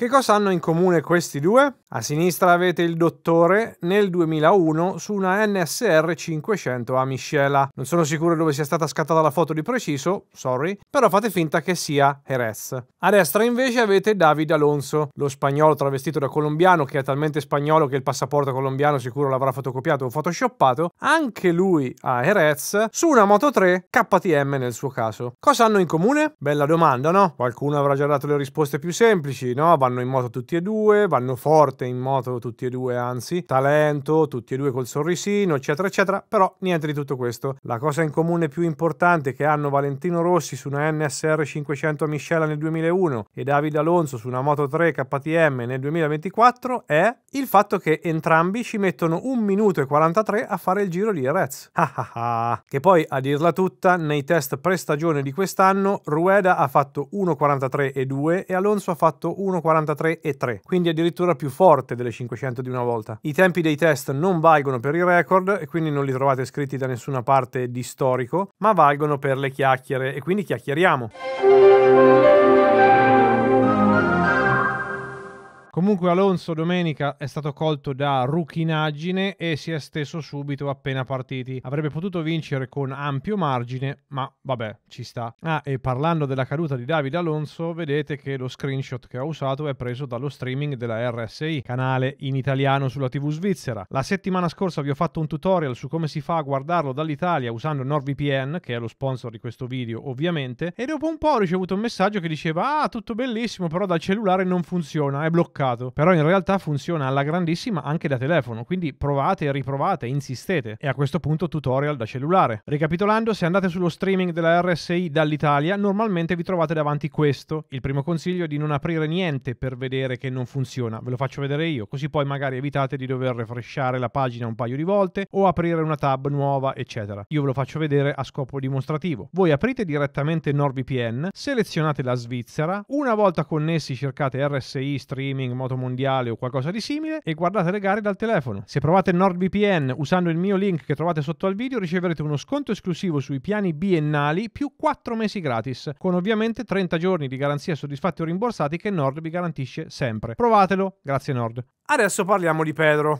Che cosa hanno in comune questi due? A sinistra avete il dottore nel 2001 su una NSR 500 a miscela. Non sono sicuro dove sia stata scattata la foto di preciso, sorry, però fate finta che sia Jerez. A destra invece avete David Alonso, lo spagnolo travestito da colombiano che è talmente spagnolo che il passaporto colombiano sicuro l'avrà fotocopiato o photoshoppato, anche lui a Jerez, su una Moto 3 KTM nel suo caso. Cosa hanno in comune? Bella domanda, no? Qualcuno avrà già dato le risposte più semplici, no? Vanno vanno in moto tutti e due, vanno forte in moto tutti e due, anzi, talento, tutti e due col sorrisino, eccetera, eccetera, però niente di tutto questo. La cosa in comune più importante che hanno Valentino Rossi su una NSR 500 miscela nel 2001 e Davide Alonso su una Moto 3 KTM nel 2024 è il fatto che entrambi ci mettono 1 minuto e 43 a fare il giro di Erez. Ah, ah, ah. che poi, a dirla tutta, nei test pre-stagione di quest'anno, Rueda ha fatto 1.43 e 2 e Alonso ha fatto 1.43 43,3, quindi addirittura più forte delle 500 di una volta. I tempi dei test non valgono per i record e quindi non li trovate scritti da nessuna parte di storico, ma valgono per le chiacchiere e quindi chiacchieriamo. Comunque Alonso domenica è stato colto da ruchinaggine e si è steso subito appena partiti. Avrebbe potuto vincere con ampio margine, ma vabbè, ci sta. Ah, e parlando della caduta di Davide Alonso, vedete che lo screenshot che ho usato è preso dallo streaming della RSI, canale in italiano sulla TV svizzera. La settimana scorsa vi ho fatto un tutorial su come si fa a guardarlo dall'Italia usando NordVPN, che è lo sponsor di questo video ovviamente, e dopo un po' ho ricevuto un messaggio che diceva "Ah, tutto bellissimo, però dal cellulare non funziona, è bloccato" bloccato. Però in realtà funziona alla grandissima anche da telefono, quindi provate e riprovate, insistete. E a questo punto tutorial da cellulare. Ricapitolando, se andate sullo streaming della RSI dall'Italia, normalmente vi trovate davanti questo. Il primo consiglio è di non aprire niente per vedere che non funziona, ve lo faccio vedere io, così poi magari evitate di dover refresciare la pagina un paio di volte o aprire una tab nuova, eccetera. Io ve lo faccio vedere a scopo dimostrativo. Voi aprite direttamente NordVPN, selezionate la Svizzera, una volta connessi cercate RSI streaming Gaming, Moto Mondiale o qualcosa di simile e guardate le gare dal telefono. Se provate NordVPN usando il mio link che trovate sotto al video riceverete uno sconto esclusivo sui piani biennali più 4 mesi gratis, con ovviamente 30 giorni di garanzia soddisfatti o rimborsati che Nord vi garantisce sempre. Provatelo, grazie Nord. Adesso parliamo di Pedro.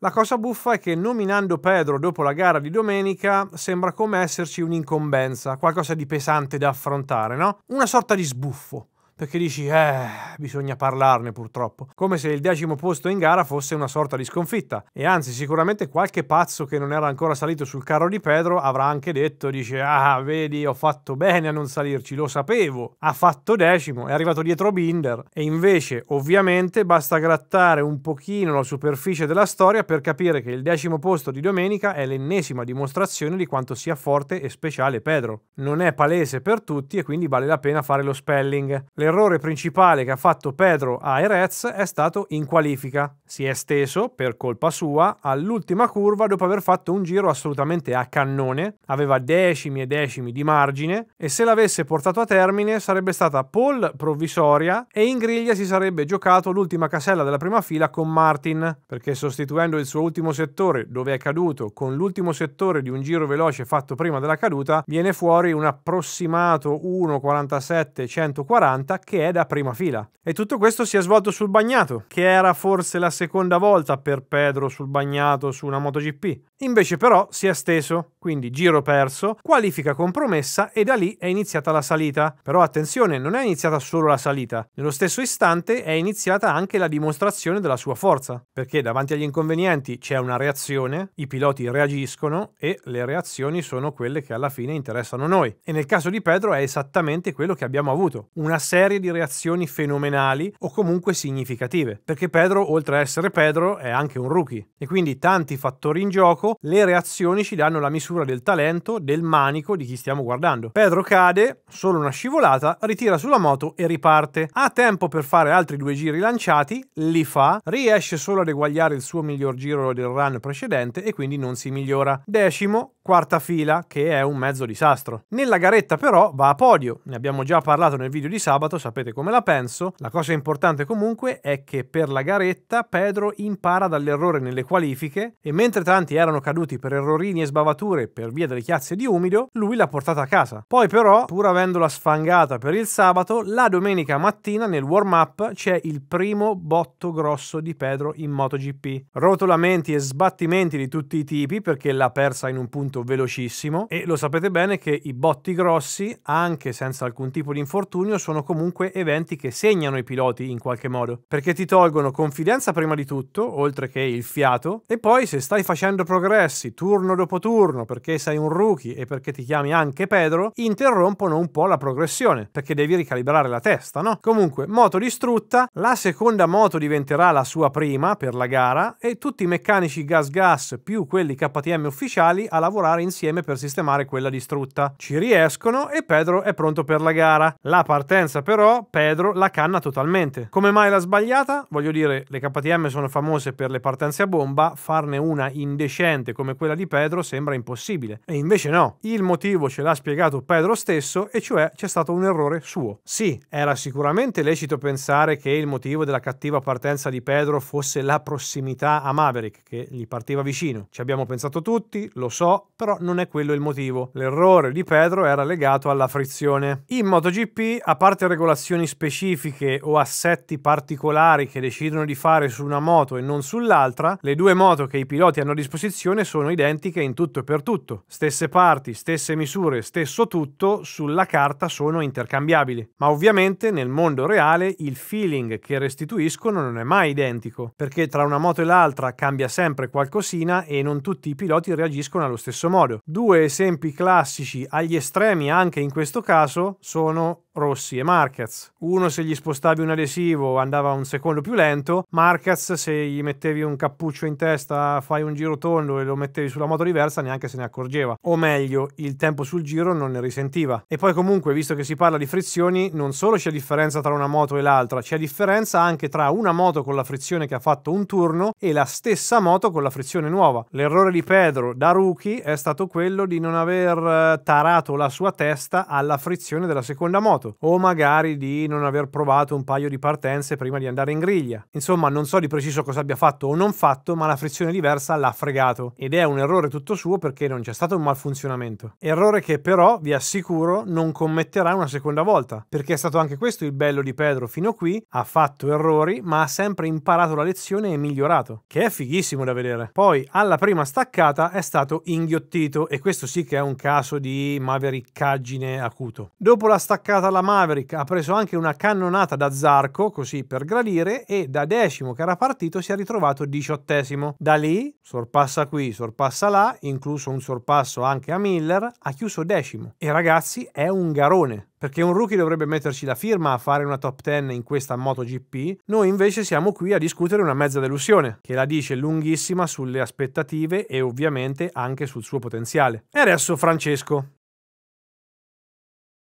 La cosa buffa è che nominando Pedro dopo la gara di domenica sembra come esserci un'incombenza, qualcosa di pesante da affrontare, no? Una sorta di sbuffo perché dici, eh, bisogna parlarne purtroppo, come se il decimo posto in gara fosse una sorta di sconfitta. E anzi, sicuramente qualche pazzo che non era ancora salito sul carro di Pedro avrà anche detto, dice, ah, vedi, ho fatto bene a non salirci, lo sapevo, ha fatto decimo, è arrivato dietro Binder. E invece, ovviamente, basta grattare un pochino la superficie della storia per capire che il decimo posto di domenica è l'ennesima dimostrazione di quanto sia forte e speciale Pedro. Non è palese per tutti e quindi vale la pena fare lo spelling. Le l'errore principale che ha fatto Pedro a Erez è stato in qualifica. Si è steso, per colpa sua, all'ultima curva dopo aver fatto un giro assolutamente a cannone, aveva decimi e decimi di margine e se l'avesse portato a termine sarebbe stata pole provvisoria e in griglia si sarebbe giocato l'ultima casella della prima fila con Martin, perché sostituendo il suo ultimo settore dove è caduto con l'ultimo settore di un giro veloce fatto prima della caduta, viene fuori un approssimato 1.47 140 che è da prima fila. E tutto questo si è svolto sul bagnato, che era forse la seconda volta per Pedro sul bagnato su una MotoGP. Invece però si è steso, quindi giro perso, qualifica compromessa e da lì è iniziata la salita. Però attenzione, non è iniziata solo la salita, nello stesso istante è iniziata anche la dimostrazione della sua forza, perché davanti agli inconvenienti c'è una reazione, i piloti reagiscono e le reazioni sono quelle che alla fine interessano noi. E nel caso di Pedro è esattamente quello che abbiamo avuto, una serie di reazioni fenomenali o comunque significative, perché Pedro oltre a essere Pedro è anche un rookie e quindi tanti fattori in gioco gioco, le reazioni ci danno la misura del talento, del manico di chi stiamo guardando. Pedro cade, solo una scivolata, ritira sulla moto e riparte. Ha tempo per fare altri due giri lanciati, li fa, riesce solo ad eguagliare il suo miglior giro del run precedente e quindi non si migliora. Decimo, quarta fila, che è un mezzo disastro. Nella garetta però va a podio, ne abbiamo già parlato nel video di sabato, sapete come la penso. La cosa importante comunque è che per la garetta Pedro impara dall'errore nelle qualifiche e mentre tanti erano sono caduti per errorini e sbavature per via delle chiazze di umido, lui l'ha portata a casa. Poi però, pur avendola sfangata per il sabato, la domenica mattina nel warm-up c'è il primo botto grosso di Pedro in MotoGP. Rotolamenti e sbattimenti di tutti i tipi perché l'ha persa in un punto velocissimo e lo sapete bene che i botti grossi, anche senza alcun tipo di infortunio, sono comunque eventi che segnano i piloti in qualche modo, perché ti tolgono confidenza prima di tutto, oltre che il fiato, e poi se stai facendo progresso progressi turno dopo turno perché sei un rookie e perché ti chiami anche Pedro, interrompono un po' la progressione perché devi ricalibrare la testa, no? Comunque, moto distrutta, la seconda moto diventerà la sua prima per la gara e tutti i meccanici gas gas più quelli KTM ufficiali a lavorare insieme per sistemare quella distrutta. Ci riescono e Pedro è pronto per la gara. La partenza però Pedro la canna totalmente. Come mai l'ha sbagliata? Voglio dire, le KTM sono famose per le partenze a bomba, farne una indecente vincente come quella di Pedro sembra impossibile. E invece no, il motivo ce l'ha spiegato Pedro stesso e cioè c'è stato un errore suo. Sì, era sicuramente lecito pensare che il motivo della cattiva partenza di Pedro fosse la prossimità a Maverick, che gli partiva vicino. Ci abbiamo pensato tutti, lo so, però non è quello il motivo. L'errore di Pedro era legato alla frizione. In MotoGP, a parte regolazioni specifiche o assetti particolari che decidono di fare su una moto e non sull'altra, le due moto che i piloti hanno a disposizione lavorazione sono identiche in tutto e per tutto. Stesse parti, stesse misure, stesso tutto, sulla carta sono intercambiabili. Ma ovviamente nel mondo reale il feeling che restituiscono non è mai identico, perché tra una moto e l'altra cambia sempre qualcosina e non tutti i piloti reagiscono allo stesso modo. Due esempi classici agli estremi anche in questo caso sono Rossi e Marquez. Uno se gli spostavi un adesivo andava un secondo più lento, Marquez se gli mettevi un cappuccio in testa, fai un giro tondo e lo mettevi sulla moto diversa neanche se ne accorgeva. O meglio, il tempo sul giro non ne risentiva. E poi comunque, visto che si parla di frizioni, non solo c'è differenza tra una moto e l'altra, c'è differenza anche tra una moto con la frizione che ha fatto un turno e la stessa moto con la frizione nuova. L'errore di Pedro da rookie è stato quello di non aver eh, tarato la sua testa alla frizione della seconda moto provato, esatto. o magari di non aver provato un paio di partenze prima di andare in griglia. Insomma, non so di preciso cosa abbia fatto o non fatto, ma la frizione diversa l'ha fregato ed è un errore tutto suo perché non c'è stato un malfunzionamento. Errore che però, vi assicuro, non commetterà una seconda volta, perché è stato anche questo il bello di Pedro fino a qui, ha fatto errori, ma ha sempre imparato la lezione e migliorato, che è fighissimo da vedere. Poi, alla prima staccata è stato inghiottito e questo sì che è un caso di mavericcaggine acuto. Dopo la staccata la Maverick ha preso anche una cannonata da Zarco, così per gradire, e da decimo che era partito si è ritrovato diciottesimo. Da lì, sorpassa qui, sorpassa là, incluso un sorpasso anche a Miller, ha chiuso decimo. E ragazzi, è un garone perché un rookie dovrebbe metterci la firma a fare una top 10 in questa MotoGP, noi invece siamo qui a discutere una mezza delusione, che la dice lunghissima sulle aspettative e ovviamente anche sul suo potenziale. E adesso Francesco,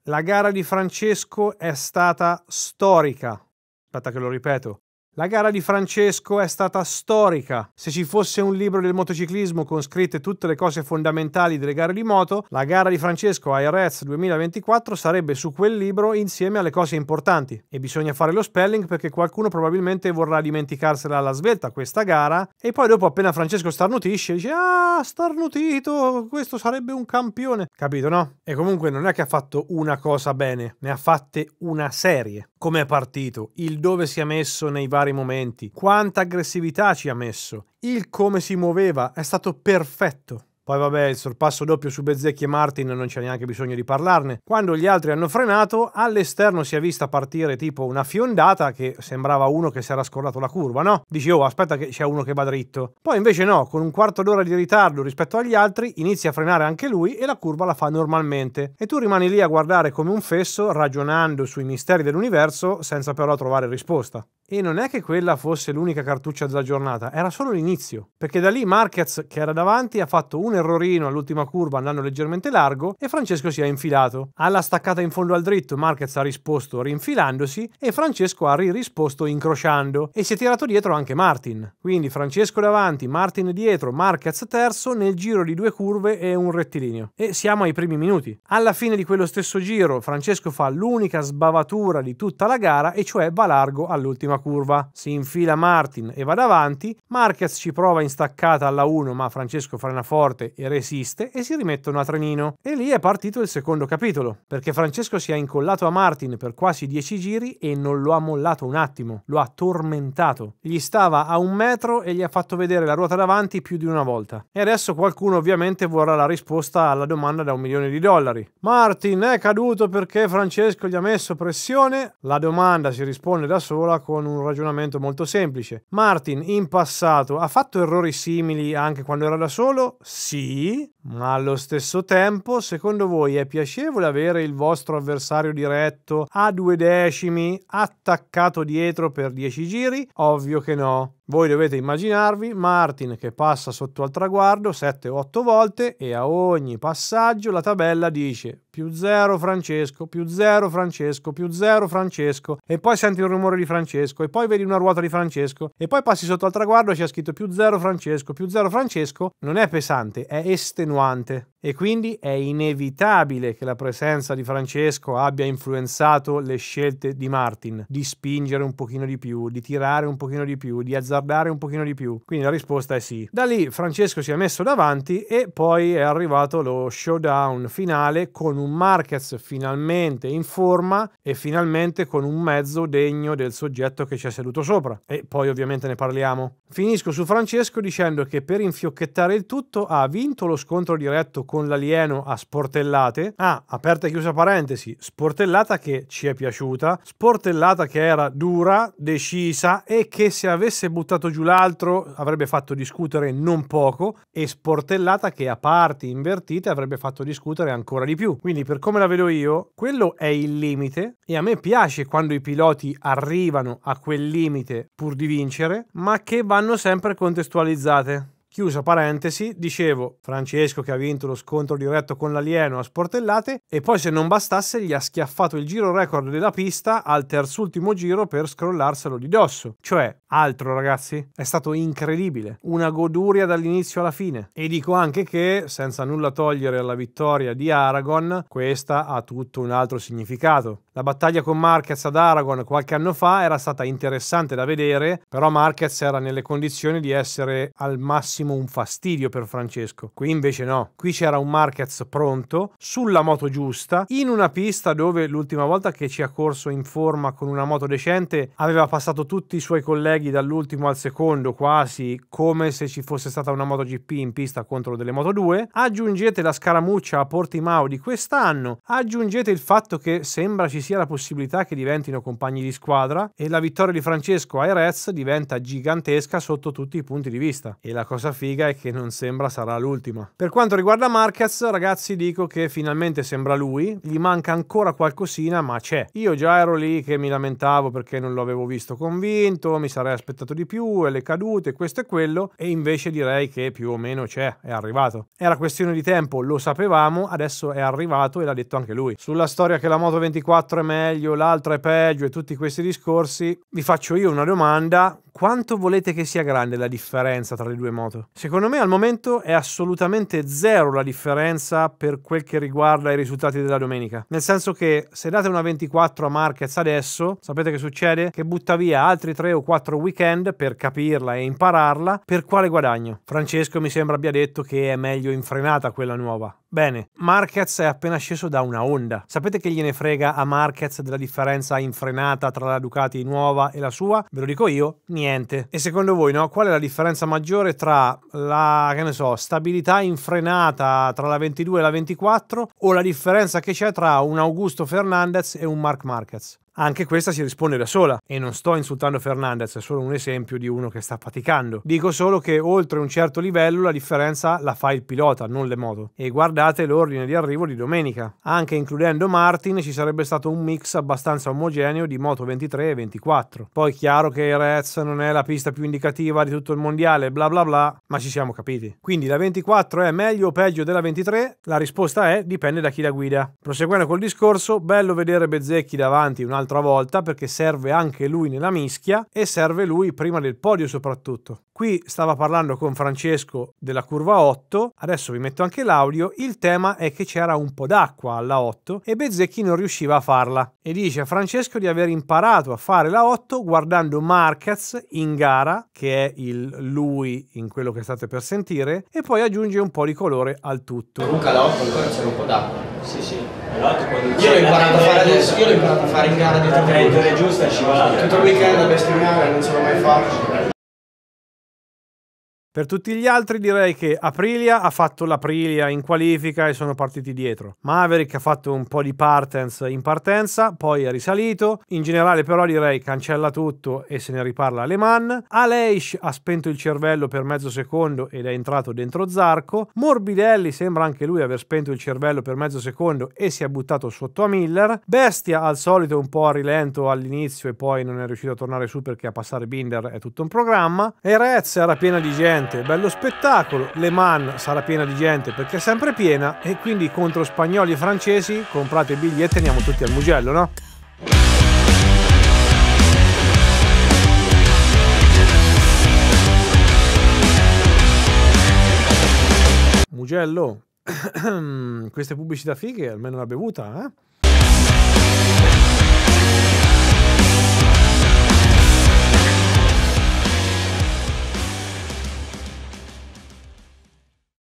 la gara di Francesco è stata storica. Aspetta che lo ripeto. La gara di Francesco è stata storica. Se ci fosse un libro del motociclismo con scritte tutte le cose fondamentali delle gare di moto, la gara di Francesco a Erez 2024 sarebbe su quel libro insieme alle cose importanti. E bisogna fare lo spelling perché qualcuno probabilmente vorrà dimenticarsela alla svelta questa gara e poi dopo appena Francesco starnutisce dice "Ah, starnutito, questo sarebbe un campione". Capito, no? E comunque non è che ha fatto una cosa bene, ne ha fatte una serie come è partito, il dove si è messo nei vari momenti, quanta aggressività ci ha messo, il come si muoveva, è stato perfetto. Poi vabbè, il sorpasso doppio su Bezzecchi e Martin non c'è neanche bisogno di parlarne. Quando gli altri hanno frenato, all'esterno si è vista partire tipo una fiondata che sembrava uno che si era scordato la curva, no? Dici, oh, aspetta che c'è uno che va dritto. Poi invece no, con un quarto d'ora di ritardo rispetto agli altri, inizia a frenare anche lui e la curva la fa normalmente. E tu rimani lì a guardare come un fesso, ragionando sui misteri dell'universo, senza però trovare risposta. E non è che quella fosse l'unica cartuccia della giornata, era solo l'inizio. Perché da lì Marquez, che era davanti, ha fatto un errorino all'ultima curva andando leggermente largo e Francesco si è infilato. Alla staccata in fondo al dritto Marquez ha risposto rinfilandosi e Francesco ha risposto incrociando e si è tirato dietro anche Martin. Quindi Francesco davanti, Martin dietro, Marquez terzo nel giro di due curve e un rettilineo. E siamo ai primi minuti. Alla fine di quello stesso giro Francesco fa l'unica sbavatura di tutta la gara e cioè va largo all'ultima curva, si infila Martin e va davanti, Marquez ci prova in staccata alla 1 ma Francesco frena forte e resiste e si rimettono a trenino. E lì è partito il secondo capitolo, perché Francesco si è incollato a Martin per quasi 10 giri e non lo ha mollato un attimo, lo ha tormentato. Gli stava a un metro e gli ha fatto vedere la ruota davanti più di una volta. E adesso qualcuno ovviamente vorrà la risposta alla domanda da un milione di dollari. Martin è caduto perché Francesco gli ha messo pressione? La domanda si risponde da sola con un un ragionamento molto semplice. Martin in passato ha fatto errori simili anche quando era da solo? Sì, ma allo stesso tempo, secondo voi è piacevole avere il vostro avversario diretto a due decimi attaccato dietro per 10 giri? Ovvio che no. Voi dovete immaginarvi Martin che passa sotto al traguardo 7-8 volte e a ogni passaggio la tabella dice più 0 Francesco, più 0 Francesco, più 0 Francesco e poi senti un rumore di Francesco e poi vedi una ruota di Francesco e poi passi sotto al traguardo e c'è scritto più 0 Francesco, più 0 Francesco. Non è pesante, è estenuante attenuante e quindi è inevitabile che la presenza di Francesco abbia influenzato le scelte di Martin, di spingere un pochino di più, di tirare un pochino di più, di azzardare un pochino di più. Quindi la risposta è sì. Da lì Francesco si è messo davanti e poi è arrivato lo showdown finale con un Marquez finalmente in forma e finalmente con un mezzo degno del soggetto che ci è seduto sopra. E poi ovviamente ne parliamo. Finisco su Francesco dicendo che per infiocchettare il tutto ha vinto lo scontro scontro diretto con l'alieno a sportellate. Ah, aperta e chiusa parentesi, sportellata che ci è piaciuta, sportellata che era dura, decisa e che se avesse buttato giù l'altro avrebbe fatto discutere non poco e sportellata che a parti invertite avrebbe fatto discutere ancora di più. Quindi per come la vedo io, quello è il limite e a me piace quando i piloti arrivano a quel limite pur di vincere, ma che vanno sempre contestualizzate. Chiusa parentesi, dicevo, Francesco che ha vinto lo scontro diretto con l'alieno a sportellate e poi se non bastasse gli ha schiaffato il giro record della pista al terzultimo giro per scrollarselo di dosso. Cioè, altro ragazzi, è stato incredibile, una goduria dall'inizio alla fine. E dico anche che, senza nulla togliere alla vittoria di Aragon, questa ha tutto un altro significato. La battaglia con Marquez ad Aragon qualche anno fa era stata interessante da vedere, però Marquez era nelle condizioni di essere al massimo fossimo un fastidio per Francesco. Qui invece no, qui c'era un Marquez pronto, sulla moto giusta, in una pista dove l'ultima volta che ci ha corso in forma con una moto decente aveva passato tutti i suoi colleghi dall'ultimo al secondo quasi come se ci fosse stata una MotoGP in pista contro delle Moto 2. Aggiungete la scaramuccia a Portimao di quest'anno, aggiungete il fatto che sembra ci sia la possibilità che diventino compagni di squadra e la vittoria di Francesco ai Reds diventa gigantesca sotto tutti i punti di vista. E la cosa figa e che non sembra sarà l'ultima. Per quanto riguarda Marquez, ragazzi, dico che finalmente sembra lui, gli manca ancora qualcosina, ma c'è. Io già ero lì che mi lamentavo perché non lo avevo visto convinto, mi sarei aspettato di più, e le cadute, questo e quello, e invece direi che più o meno c'è, è arrivato. Era questione di tempo, lo sapevamo, adesso è arrivato e l'ha detto anche lui. Sulla storia che la Moto 24 è meglio, l'altra è peggio e tutti questi discorsi, vi faccio io una domanda quanto volete che sia grande la differenza tra le due moto? Secondo me al momento è assolutamente zero la differenza per quel che riguarda i risultati della domenica. Nel senso che se date una 24 a Marquez adesso, sapete che succede? Che butta via altri 3 o 4 weekend per capirla e impararla, per quale guadagno? Francesco mi sembra abbia detto che è meglio in frenata quella nuova. Bene, Marquez è appena sceso da una onda. Sapete che gliene frega a Marquez della differenza in frenata tra la Ducati nuova e la sua? Ve lo dico io, niente niente. E secondo voi, no? Qual è la differenza maggiore tra la, che ne so, stabilità infrenata tra la 22 e la 24 o la differenza che c'è tra un Augusto Fernandez e un Mark Marquez? Anche questa si risponde da sola e non sto insultando Fernandez, è solo un esempio di uno che sta faticando. Dico solo che oltre un certo livello la differenza la fa il pilota, non le moto. E guardate l'ordine di arrivo di domenica. Anche includendo Martin ci sarebbe stato un mix abbastanza omogeneo di moto 23 e 24. Poi chiaro che il Reds non è la pista più indicativa di tutto il mondiale, bla bla bla, ma ci siamo capiti. Quindi la 24 è meglio o peggio della 23? La risposta è dipende da chi la guida. Proseguendo col discorso, bello vedere Bezzecchi davanti un altro un'altra volta perché serve anche lui nella mischia e serve lui prima del podio soprattutto. Qui stava parlando con Francesco della curva 8, adesso vi metto anche l'audio, il tema è che c'era un po' d'acqua alla 8 e Bezzecchi non riusciva a farla e dice a Francesco di aver imparato a fare la 8 guardando Marquez in gara, che è il lui in quello che state per sentire, e poi aggiunge un po' di colore al tutto. Luca la 8 ancora c'era un po' d'acqua. Sì, sì. Esatto, io l'ho imparato a fare imparato a fare in gara dietro. La traiettoria giusta Tutto il weekend a bestemmiare, non ce l'ho mai fatto. Per tutti gli altri direi che Aprilia ha fatto l'Aprilia in qualifica e sono partiti dietro. Maverick ha fatto un po' di partenza in partenza, poi è risalito. In generale però direi cancella tutto e se ne riparla Le Mans. Aleish ha spento il cervello per mezzo secondo ed è entrato dentro Zarco. Morbidelli sembra anche lui aver spento il cervello per mezzo secondo e si è buttato sotto a Miller. Bestia al solito è un po' a rilento all'inizio e poi non è riuscito a tornare su perché a passare Binder è tutto un programma. E Rez era piena di gente gente, bello spettacolo, Le Mans sarà piena di gente perché è sempre piena e quindi contro spagnoli e francesi comprate i biglietti e andiamo tutti al Mugello, no? Mugello, queste pubblicità fighe almeno una bevuta, eh?